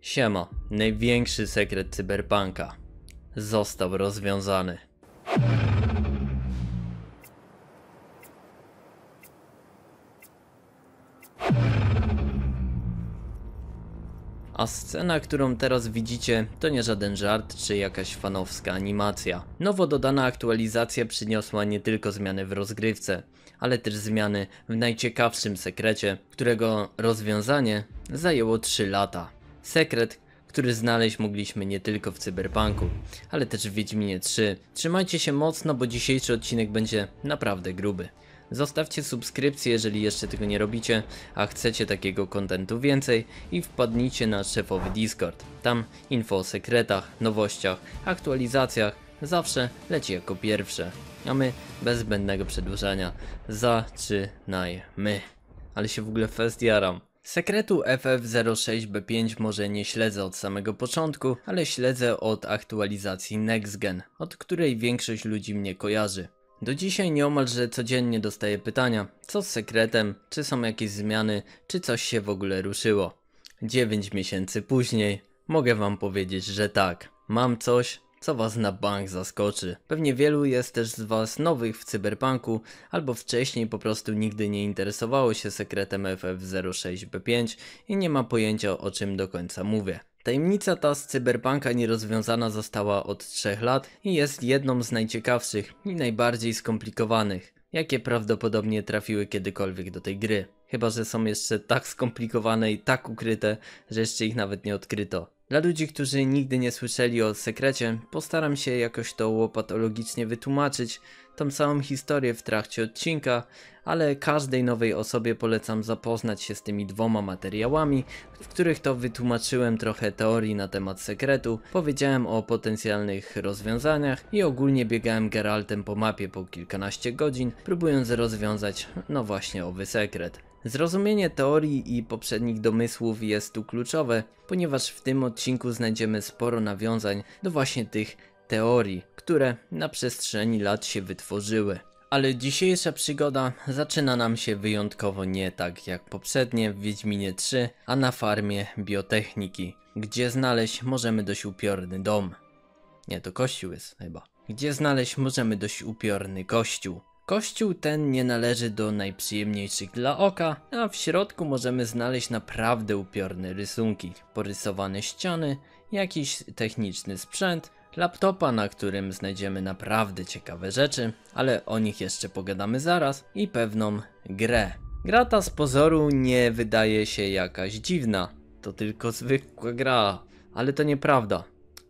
Siema, największy sekret cyberpunka został rozwiązany. A scena, którą teraz widzicie, to nie żaden żart czy jakaś fanowska animacja. Nowo dodana aktualizacja przyniosła nie tylko zmiany w rozgrywce, ale też zmiany w najciekawszym sekrecie, którego rozwiązanie zajęło 3 lata. Sekret, który znaleźć mogliśmy nie tylko w Cyberpunku, ale też w Wiedźminie 3. Trzymajcie się mocno, bo dzisiejszy odcinek będzie naprawdę gruby. Zostawcie subskrypcję, jeżeli jeszcze tego nie robicie, a chcecie takiego kontentu więcej i wpadnijcie na szefowy Discord. Tam info o sekretach, nowościach, aktualizacjach zawsze leci jako pierwsze. A my, bez zbędnego przedłużania, zaczynajmy. Ale się w ogóle fest jaram. Sekretu FF06B5 może nie śledzę od samego początku, ale śledzę od aktualizacji NextGen, od której większość ludzi mnie kojarzy. Do dzisiaj nieomalże codziennie dostaję pytania, co z sekretem, czy są jakieś zmiany, czy coś się w ogóle ruszyło. 9 miesięcy później mogę wam powiedzieć, że tak. Mam coś, co was na bank zaskoczy. Pewnie wielu jest też z was nowych w cyberpunku, albo wcześniej po prostu nigdy nie interesowało się sekretem FF06B5 i nie ma pojęcia o czym do końca mówię. Tajemnica ta z cyberpunka nierozwiązana została od 3 lat i jest jedną z najciekawszych i najbardziej skomplikowanych, jakie prawdopodobnie trafiły kiedykolwiek do tej gry. Chyba, że są jeszcze tak skomplikowane i tak ukryte, że jeszcze ich nawet nie odkryto. Dla ludzi, którzy nigdy nie słyszeli o sekrecie, postaram się jakoś to łopatologicznie wytłumaczyć, tą samą historię w trakcie odcinka, ale każdej nowej osobie polecam zapoznać się z tymi dwoma materiałami, w których to wytłumaczyłem trochę teorii na temat sekretu, powiedziałem o potencjalnych rozwiązaniach i ogólnie biegałem Geraltem po mapie po kilkanaście godzin, próbując rozwiązać no właśnie owy sekret. Zrozumienie teorii i poprzednich domysłów jest tu kluczowe, ponieważ w tym odcinku znajdziemy sporo nawiązań do właśnie tych teorii, które na przestrzeni lat się wytworzyły. Ale dzisiejsza przygoda zaczyna nam się wyjątkowo nie tak jak poprzednie w Wiedźminie 3, a na farmie biotechniki, gdzie znaleźć możemy dość upiorny dom. Nie, to kościół jest chyba. Gdzie znaleźć możemy dość upiorny kościół. Kościół ten nie należy do najprzyjemniejszych dla oka, a w środku możemy znaleźć naprawdę upiorne rysunki, porysowane ściany, jakiś techniczny sprzęt, laptopa, na którym znajdziemy naprawdę ciekawe rzeczy, ale o nich jeszcze pogadamy zaraz, i pewną grę. Gra ta z pozoru nie wydaje się jakaś dziwna, to tylko zwykła gra, ale to nieprawda,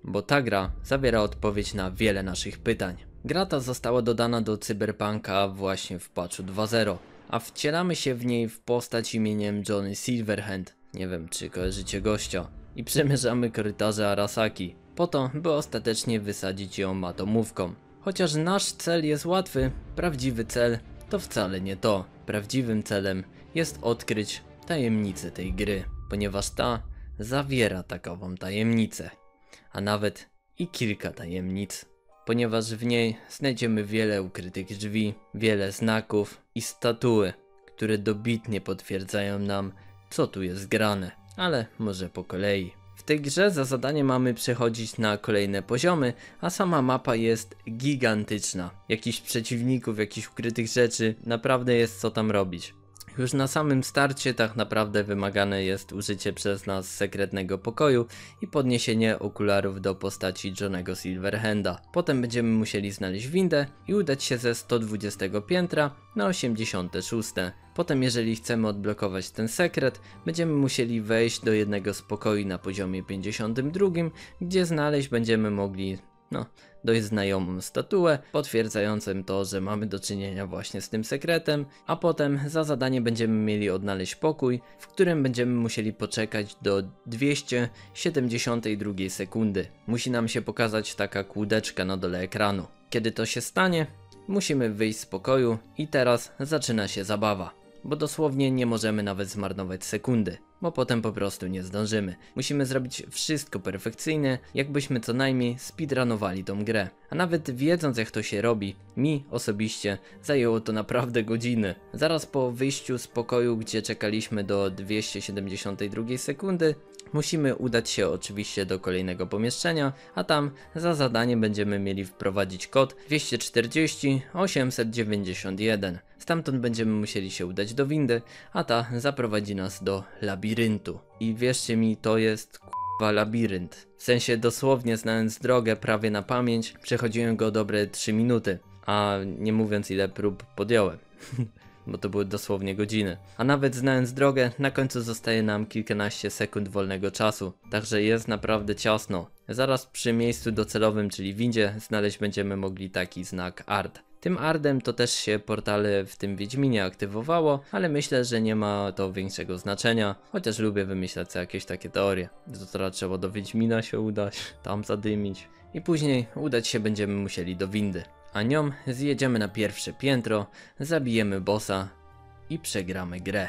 bo ta gra zawiera odpowiedź na wiele naszych pytań. Gra ta została dodana do Cyberpunka właśnie w patchu 2.0, a wcielamy się w niej w postać imieniem Johnny Silverhand, nie wiem czy kojarzycie gościa, i przemierzamy korytarze Arasaki, po to by ostatecznie wysadzić ją matomówką. Chociaż nasz cel jest łatwy, prawdziwy cel to wcale nie to. Prawdziwym celem jest odkryć tajemnicę tej gry, ponieważ ta zawiera takową tajemnicę, a nawet i kilka tajemnic ponieważ w niej znajdziemy wiele ukrytych drzwi, wiele znaków i statuły, które dobitnie potwierdzają nam, co tu jest grane, ale może po kolei. W tej grze za zadanie mamy przechodzić na kolejne poziomy, a sama mapa jest gigantyczna. Jakichś przeciwników, jakichś ukrytych rzeczy, naprawdę jest co tam robić. Już na samym starcie tak naprawdę wymagane jest użycie przez nas sekretnego pokoju i podniesienie okularów do postaci Johnego Silverhanda. Potem będziemy musieli znaleźć windę i udać się ze 120 piętra na 86. Potem jeżeli chcemy odblokować ten sekret, będziemy musieli wejść do jednego z pokoi na poziomie 52, gdzie znaleźć będziemy mogli, no, dość znajomą statuę, potwierdzającą to, że mamy do czynienia właśnie z tym sekretem, a potem za zadanie będziemy mieli odnaleźć pokój, w którym będziemy musieli poczekać do 272 sekundy. Musi nam się pokazać taka kłódeczka na dole ekranu. Kiedy to się stanie, musimy wyjść z pokoju i teraz zaczyna się zabawa, bo dosłownie nie możemy nawet zmarnować sekundy bo potem po prostu nie zdążymy. Musimy zrobić wszystko perfekcyjnie, jakbyśmy co najmniej speedrunowali tą grę. A nawet wiedząc jak to się robi, mi osobiście zajęło to naprawdę godziny. Zaraz po wyjściu z pokoju, gdzie czekaliśmy do 272 sekundy, musimy udać się oczywiście do kolejnego pomieszczenia, a tam za zadanie będziemy mieli wprowadzić kod 240 891. Stamtąd będziemy musieli się udać do windy, a ta zaprowadzi nas do labiryntu. I wierzcie mi, to jest labirynt. W sensie dosłownie znając drogę prawie na pamięć, przechodziłem go dobre 3 minuty, a nie mówiąc ile prób podjąłem. bo to były dosłownie godziny. A nawet znając drogę, na końcu zostaje nam kilkanaście sekund wolnego czasu, także jest naprawdę ciasno. Zaraz przy miejscu docelowym, czyli windzie, znaleźć będziemy mogli taki znak ART. Tym ardem to też się portale w tym Wiedźminie aktywowało, ale myślę, że nie ma to większego znaczenia, chociaż lubię wymyślać jakieś takie teorie. To teraz trzeba do Wiedźmina się udać, tam zadymić i później udać się będziemy musieli do windy. A nią zjedziemy na pierwsze piętro, zabijemy bossa i przegramy grę.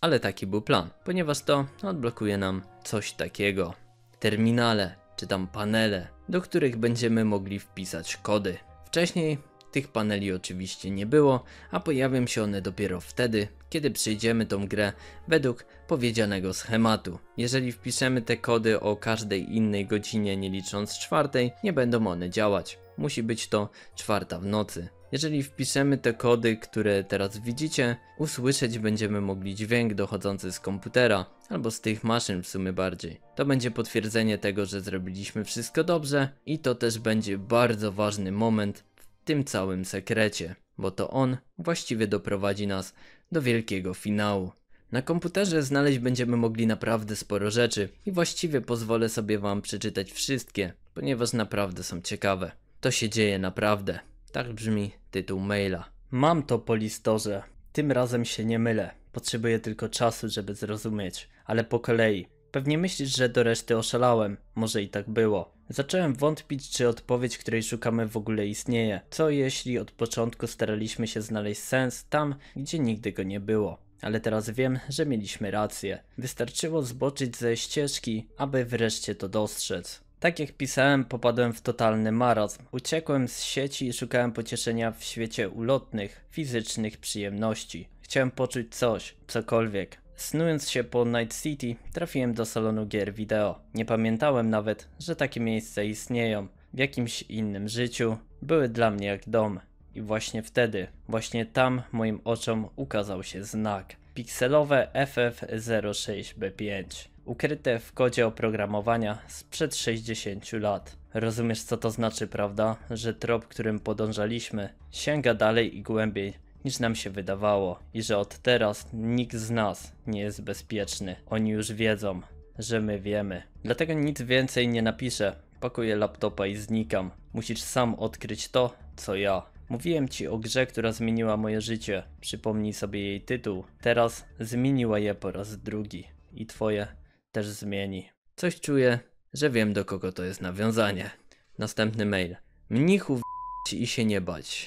Ale taki był plan, ponieważ to odblokuje nam coś takiego. Terminale, czy tam panele, do których będziemy mogli wpisać kody. Wcześniej tych paneli oczywiście nie było, a pojawią się one dopiero wtedy, kiedy przejdziemy tą grę według powiedzianego schematu. Jeżeli wpiszemy te kody o każdej innej godzinie nie licząc czwartej, nie będą one działać. Musi być to czwarta w nocy. Jeżeli wpiszemy te kody, które teraz widzicie, usłyszeć będziemy mogli dźwięk dochodzący z komputera, albo z tych maszyn w sumie bardziej. To będzie potwierdzenie tego, że zrobiliśmy wszystko dobrze i to też będzie bardzo ważny moment w tym całym sekrecie, bo to on właściwie doprowadzi nas do wielkiego finału. Na komputerze znaleźć będziemy mogli naprawdę sporo rzeczy i właściwie pozwolę sobie wam przeczytać wszystkie, ponieważ naprawdę są ciekawe. To się dzieje naprawdę. Tak brzmi tytuł maila. Mam to po listorze. Tym razem się nie mylę. Potrzebuję tylko czasu, żeby zrozumieć. Ale po kolei. Pewnie myślisz, że do reszty oszalałem. Może i tak było. Zacząłem wątpić, czy odpowiedź, której szukamy w ogóle istnieje. Co jeśli od początku staraliśmy się znaleźć sens tam, gdzie nigdy go nie było? Ale teraz wiem, że mieliśmy rację. Wystarczyło zboczyć ze ścieżki, aby wreszcie to dostrzec. Tak jak pisałem, popadłem w totalny marazm. Uciekłem z sieci i szukałem pocieszenia w świecie ulotnych, fizycznych przyjemności. Chciałem poczuć coś, cokolwiek. Snując się po Night City, trafiłem do salonu gier wideo. Nie pamiętałem nawet, że takie miejsca istnieją. W jakimś innym życiu były dla mnie jak dom. I właśnie wtedy, właśnie tam moim oczom ukazał się znak. Pikselowe FF06B5. Ukryte w kodzie oprogramowania sprzed 60 lat. Rozumiesz co to znaczy, prawda? Że trop, którym podążaliśmy, sięga dalej i głębiej niż nam się wydawało i że od teraz nikt z nas nie jest bezpieczny. Oni już wiedzą, że my wiemy. Dlatego nic więcej nie napiszę. Pakuję laptopa i znikam. Musisz sam odkryć to, co ja. Mówiłem ci o grze, która zmieniła moje życie. Przypomnij sobie jej tytuł. Teraz zmieniła je po raz drugi. I twoje też zmieni. Coś czuję, że wiem do kogo to jest nawiązanie. Następny mail. Mnichu w... i się nie bać.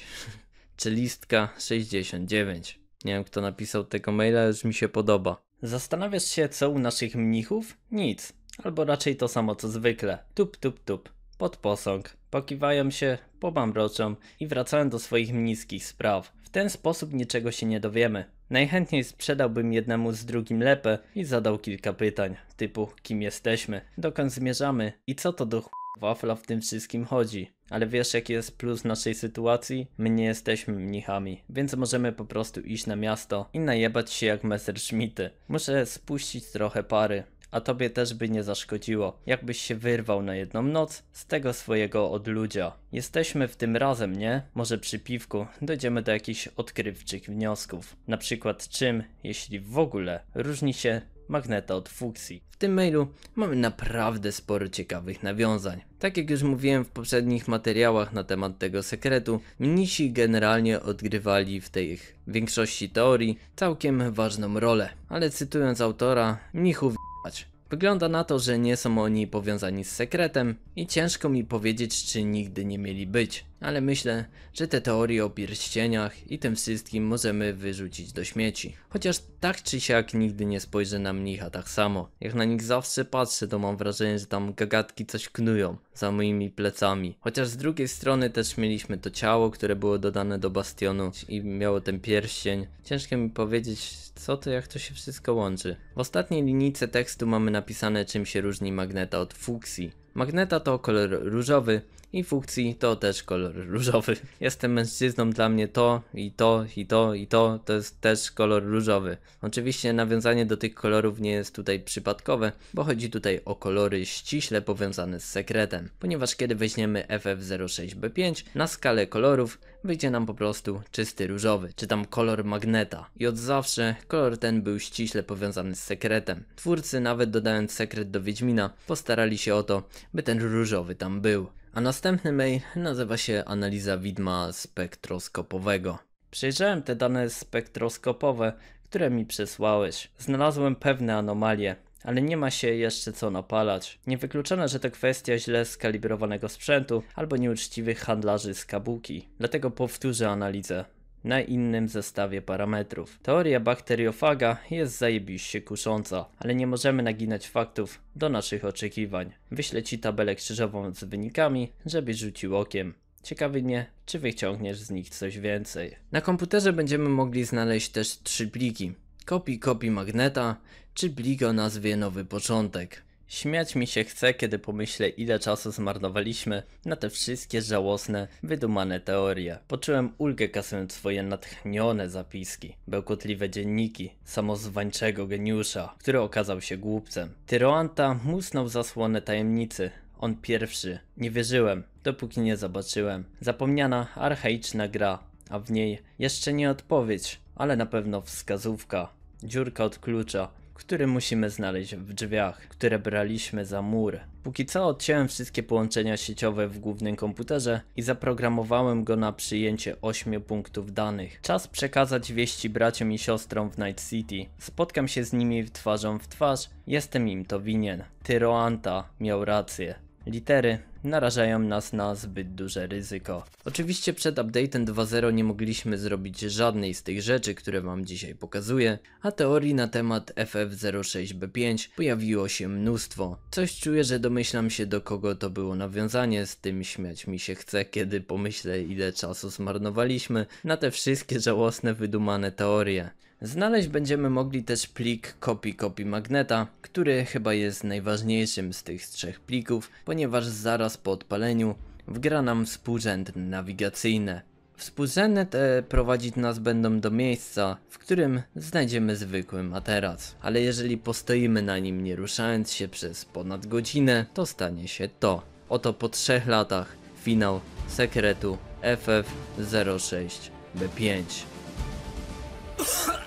czy listka 69. Nie wiem, kto napisał tego maila, już mi się podoba. Zastanawiasz się, co u naszych mnichów? Nic. Albo raczej to samo, co zwykle. Tup, tup, tup. Pod posąg. Pokiwają się, pobamroczą i wracają do swoich mniskich spraw. W ten sposób niczego się nie dowiemy. Najchętniej sprzedałbym jednemu z drugim lepę i zadał kilka pytań, typu kim jesteśmy, dokąd zmierzamy i co to do ch wafla w tym wszystkim chodzi. Ale wiesz, jaki jest plus naszej sytuacji? My nie jesteśmy mnichami, więc możemy po prostu iść na miasto i najebać się jak Messerschmitty. Muszę spuścić trochę pary, a tobie też by nie zaszkodziło, jakbyś się wyrwał na jedną noc z tego swojego odludzia. Jesteśmy w tym razem, nie? Może przy piwku dojdziemy do jakichś odkrywczych wniosków. Na przykład czym, jeśli w ogóle, różni się magneta od fukcji. W tym mailu mamy naprawdę sporo ciekawych nawiązań. Tak jak już mówiłem w poprzednich materiałach na temat tego sekretu, mnisi generalnie odgrywali w tej większości teorii całkiem ważną rolę, ale cytując autora, mnichów w***ać. Wygląda na to, że nie są oni powiązani z sekretem i ciężko mi powiedzieć, czy nigdy nie mieli być ale myślę, że te teorie o pierścieniach i tym wszystkim możemy wyrzucić do śmieci. Chociaż tak czy siak nigdy nie spojrzę na mnicha tak samo. Jak na nich zawsze patrzę, to mam wrażenie, że tam gagatki coś knują za moimi plecami. Chociaż z drugiej strony też mieliśmy to ciało, które było dodane do bastionu i miało ten pierścień. Ciężko mi powiedzieć, co to, jak to się wszystko łączy. W ostatniej linijce tekstu mamy napisane, czym się różni magneta od fuksji. Magneta to kolor różowy, i funkcji to też kolor różowy. Jestem mężczyzną, dla mnie to i to i to i to to jest też kolor różowy. Oczywiście nawiązanie do tych kolorów nie jest tutaj przypadkowe, bo chodzi tutaj o kolory ściśle powiązane z sekretem, ponieważ kiedy weźmiemy FF06B5 na skalę kolorów wyjdzie nam po prostu czysty różowy, czy tam kolor magneta. I od zawsze kolor ten był ściśle powiązany z sekretem. Twórcy nawet dodając sekret do Wiedźmina postarali się o to, by ten różowy tam był. A następny mail nazywa się analiza widma spektroskopowego. Przejrzałem te dane spektroskopowe, które mi przesłałeś. Znalazłem pewne anomalie, ale nie ma się jeszcze co napalać. Niewykluczone, że to kwestia źle skalibrowanego sprzętu albo nieuczciwych handlarzy z kabuki. Dlatego powtórzę analizę na innym zestawie parametrów. Teoria bakteriofaga jest zajebiście kusząca, ale nie możemy naginać faktów do naszych oczekiwań. Wyślę Ci tabelę krzyżową z wynikami, żebyś rzucił okiem. Ciekawy mnie, czy wyciągniesz z nich coś więcej. Na komputerze będziemy mogli znaleźć też trzy pliki. kopi, kopii magneta, czy plik o nazwie Nowy Początek. Śmiać mi się chce, kiedy pomyślę, ile czasu zmarnowaliśmy na te wszystkie żałosne, wydumane teorie. Poczułem ulgę kasując swoje natchnione zapiski, bełkotliwe dzienniki samozwańczego geniusza, który okazał się głupcem. Tyroanta musnął zasłonę tajemnicy. On pierwszy. Nie wierzyłem, dopóki nie zobaczyłem. Zapomniana, archaiczna gra, a w niej jeszcze nie odpowiedź, ale na pewno wskazówka. Dziurka od klucza, który musimy znaleźć w drzwiach, które braliśmy za mur. Póki co odciąłem wszystkie połączenia sieciowe w głównym komputerze i zaprogramowałem go na przyjęcie 8 punktów danych. Czas przekazać wieści braciom i siostrom w Night City. Spotkam się z nimi twarzą w twarz, jestem im to winien. Tyroanta miał rację. Litery narażają nas na zbyt duże ryzyko. Oczywiście przed update'em 2.0 nie mogliśmy zrobić żadnej z tych rzeczy, które wam dzisiaj pokazuję, a teorii na temat FF06B5 pojawiło się mnóstwo. Coś czuję, że domyślam się do kogo to było nawiązanie, z tym śmiać mi się chce, kiedy pomyślę ile czasu zmarnowaliśmy na te wszystkie żałosne wydumane teorie. Znaleźć będziemy mogli też plik copy copy magneta, który chyba jest najważniejszym z tych trzech plików, ponieważ zaraz po odpaleniu wgra nam współrzędne nawigacyjne. Współrzędne te prowadzić nas będą do miejsca, w którym znajdziemy zwykły materac. Ale jeżeli postoimy na nim nie ruszając się przez ponad godzinę, to stanie się to. Oto po trzech latach finał sekretu FF06B5.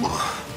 あ。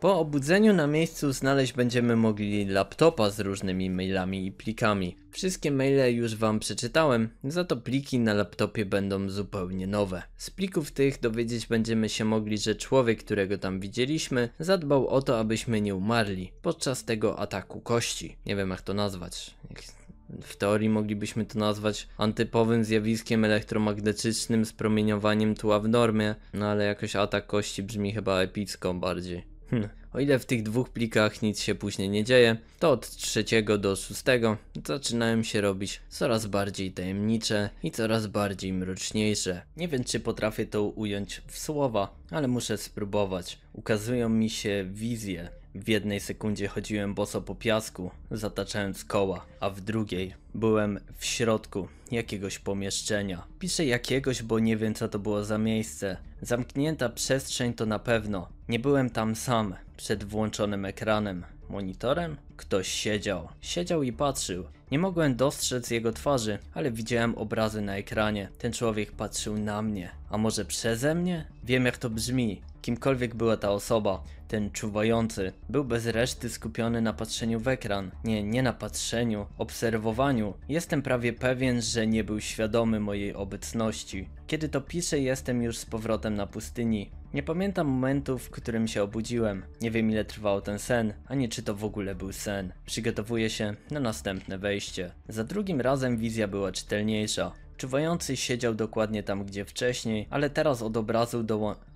Po obudzeniu na miejscu znaleźć będziemy mogli laptopa z różnymi mailami i plikami. Wszystkie maile już wam przeczytałem, za to pliki na laptopie będą zupełnie nowe. Z plików tych dowiedzieć będziemy się mogli, że człowiek, którego tam widzieliśmy, zadbał o to, abyśmy nie umarli podczas tego ataku kości. Nie wiem jak to nazwać. W teorii moglibyśmy to nazwać antypowym zjawiskiem elektromagnetycznym z promieniowaniem tła w normie, no ale jakoś atak kości brzmi chyba epicko bardziej. Hmm. O ile w tych dwóch plikach nic się później nie dzieje, to od trzeciego do szóstego zaczynają się robić coraz bardziej tajemnicze i coraz bardziej mroczniejsze. Nie wiem czy potrafię to ująć w słowa, ale muszę spróbować. Ukazują mi się wizje w jednej sekundzie chodziłem boso po piasku, zataczając koła, a w drugiej byłem w środku jakiegoś pomieszczenia. Piszę jakiegoś, bo nie wiem co to było za miejsce. Zamknięta przestrzeń to na pewno. Nie byłem tam sam, przed włączonym ekranem. Monitorem? Ktoś siedział. Siedział i patrzył. Nie mogłem dostrzec jego twarzy, ale widziałem obrazy na ekranie. Ten człowiek patrzył na mnie. A może przeze mnie? Wiem jak to brzmi. Kimkolwiek była ta osoba, ten czuwający, był bez reszty skupiony na patrzeniu w ekran. Nie, nie na patrzeniu, obserwowaniu. Jestem prawie pewien, że nie był świadomy mojej obecności. Kiedy to piszę, jestem już z powrotem na pustyni. Nie pamiętam momentu, w którym się obudziłem. Nie wiem ile trwał ten sen, ani czy to w ogóle był sen. Przygotowuję się na następne wejście. Za drugim razem wizja była czytelniejsza. Czuwający siedział dokładnie tam gdzie wcześniej, ale teraz,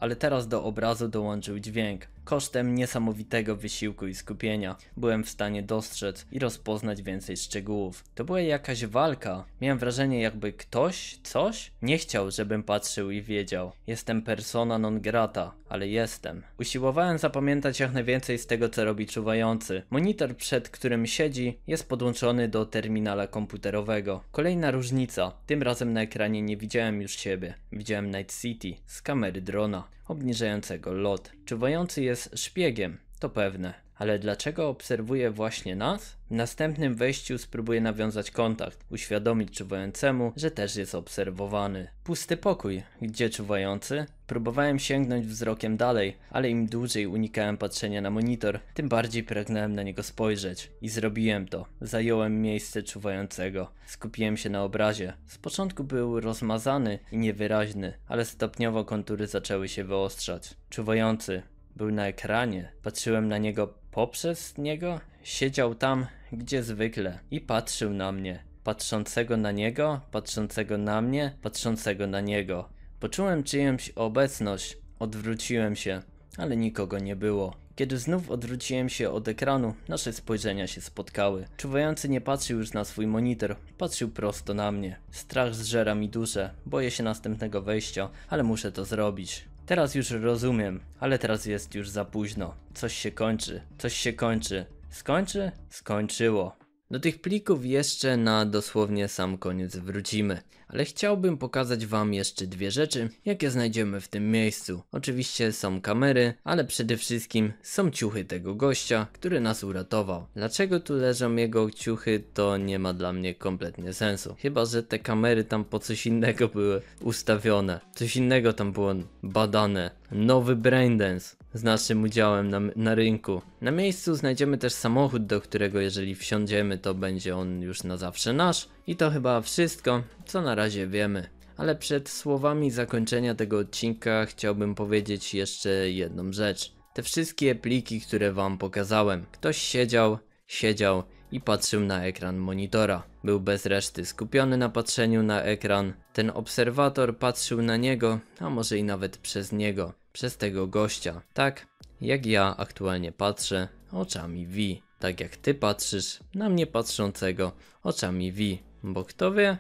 ale teraz do obrazu dołączył dźwięk. Kosztem niesamowitego wysiłku i skupienia byłem w stanie dostrzec i rozpoznać więcej szczegółów. To była jakaś walka. Miałem wrażenie, jakby ktoś, coś nie chciał, żebym patrzył i wiedział. Jestem persona non grata, ale jestem. Usiłowałem zapamiętać jak najwięcej z tego, co robi czuwający. Monitor, przed którym siedzi, jest podłączony do terminala komputerowego. Kolejna różnica. Tym razem na ekranie nie widziałem już siebie. Widziałem Night City z kamery drona obniżającego lot. Czuwający jest szpiegiem? To pewne. Ale dlaczego obserwuje właśnie nas? W następnym wejściu spróbuję nawiązać kontakt, uświadomić czuwającemu, że też jest obserwowany. Pusty pokój, gdzie czuwający? Próbowałem sięgnąć wzrokiem dalej, ale im dłużej unikałem patrzenia na monitor, tym bardziej pragnąłem na niego spojrzeć. I zrobiłem to. Zająłem miejsce czuwającego. Skupiłem się na obrazie. Z początku był rozmazany i niewyraźny, ale stopniowo kontury zaczęły się wyostrzać. Czuwający był na ekranie. Patrzyłem na niego poprzez niego. Siedział tam, gdzie zwykle i patrzył na mnie patrzącego na niego, patrzącego na mnie, patrzącego na niego. Poczułem czyjąś obecność, odwróciłem się, ale nikogo nie było. Kiedy znów odwróciłem się od ekranu, nasze spojrzenia się spotkały. Czuwający nie patrzył już na swój monitor, patrzył prosto na mnie. Strach zżera mi duszę, boję się następnego wejścia, ale muszę to zrobić. Teraz już rozumiem, ale teraz jest już za późno. Coś się kończy, coś się kończy. Skończy? Skończyło. Do tych plików jeszcze na dosłownie sam koniec wrócimy, ale chciałbym pokazać Wam jeszcze dwie rzeczy, jakie znajdziemy w tym miejscu. Oczywiście są kamery, ale przede wszystkim są ciuchy tego gościa, który nas uratował. Dlaczego tu leżą jego ciuchy, to nie ma dla mnie kompletnie sensu. Chyba, że te kamery tam po coś innego były ustawione, coś innego tam było badane. Nowy braindance z naszym udziałem na, na rynku. Na miejscu znajdziemy też samochód, do którego jeżeli wsiądziemy, to będzie on już na zawsze nasz. I to chyba wszystko, co na razie wiemy. Ale przed słowami zakończenia tego odcinka chciałbym powiedzieć jeszcze jedną rzecz. Te wszystkie pliki, które wam pokazałem. Ktoś siedział, siedział i patrzył na ekran monitora. Był bez reszty skupiony na patrzeniu na ekran. Ten obserwator patrzył na niego, a może i nawet przez niego przez tego gościa, tak jak ja aktualnie patrzę oczami V, tak jak ty patrzysz na mnie patrzącego oczami V, bo kto wie,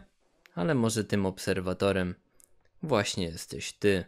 ale może tym obserwatorem właśnie jesteś ty.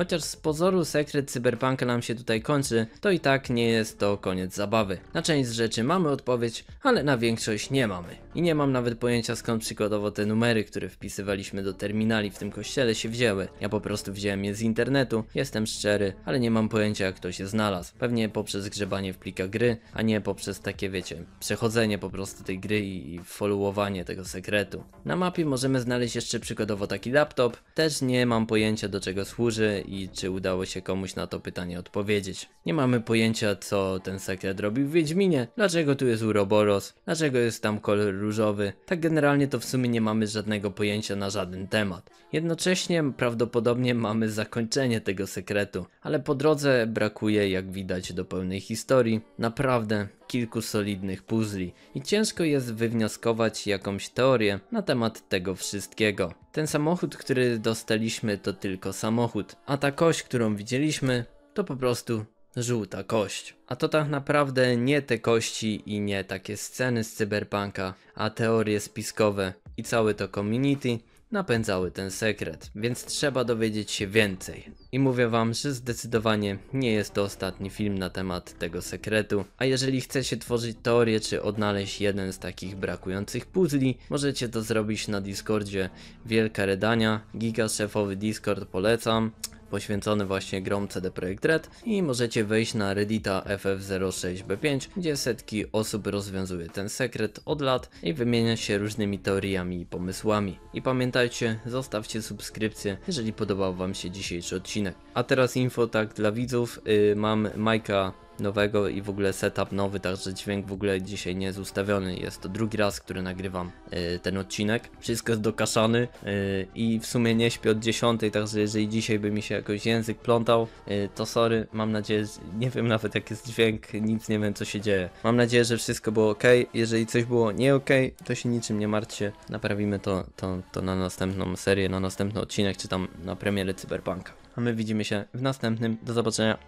Chociaż z pozoru sekret cyberpunka nam się tutaj kończy, to i tak nie jest to koniec zabawy. Na część rzeczy mamy odpowiedź, ale na większość nie mamy. I nie mam nawet pojęcia skąd przykładowo te numery, które wpisywaliśmy do terminali w tym kościele się wzięły. Ja po prostu wziąłem je z internetu, jestem szczery, ale nie mam pojęcia jak to się znalazł. Pewnie poprzez grzebanie w plikach gry, a nie poprzez takie wiecie, przechodzenie po prostu tej gry i, i followowanie tego sekretu. Na mapie możemy znaleźć jeszcze przykładowo taki laptop, też nie mam pojęcia do czego służy i czy udało się komuś na to pytanie odpowiedzieć. Nie mamy pojęcia co ten sekret robił w Wiedźminie, dlaczego tu jest Uroboros, dlaczego jest tam kolor różowy, tak generalnie to w sumie nie mamy żadnego pojęcia na żaden temat. Jednocześnie prawdopodobnie mamy zakończenie tego sekretu, ale po drodze brakuje jak widać do pełnej historii. Naprawdę kilku solidnych puzli i ciężko jest wywnioskować jakąś teorię na temat tego wszystkiego. Ten samochód, który dostaliśmy to tylko samochód, a ta kość, którą widzieliśmy to po prostu żółta kość. A to tak naprawdę nie te kości i nie takie sceny z cyberpunka, a teorie spiskowe i całe to community, napędzały ten sekret, więc trzeba dowiedzieć się więcej. I mówię wam, że zdecydowanie nie jest to ostatni film na temat tego sekretu, a jeżeli chcecie tworzyć teorię czy odnaleźć jeden z takich brakujących puzli, możecie to zrobić na Discordzie Wielka Redania, giga szefowy Discord polecam poświęcony właśnie grom CD Projekt Red i możecie wejść na reddita ff06b5, gdzie setki osób rozwiązuje ten sekret od lat i wymienia się różnymi teoriami i pomysłami. I pamiętajcie, zostawcie subskrypcję, jeżeli podobał wam się dzisiejszy odcinek. A teraz info tak dla widzów, yy, mam Majka nowego i w ogóle setup nowy, także dźwięk w ogóle dzisiaj nie jest ustawiony. Jest to drugi raz, który nagrywam yy, ten odcinek. Wszystko jest dokaszany yy, i w sumie nie śpię od 10, także jeżeli dzisiaj by mi się jakoś język plątał, yy, to sorry, mam nadzieję, że nie wiem nawet jak jest dźwięk, nic nie wiem co się dzieje. Mam nadzieję, że wszystko było ok. Jeżeli coś było nie ok, to się niczym nie martwcie. Naprawimy to, to, to na następną serię, na następny odcinek, czy tam na premierę Cyberpunka. A my widzimy się w następnym. Do zobaczenia.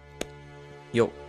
Yo!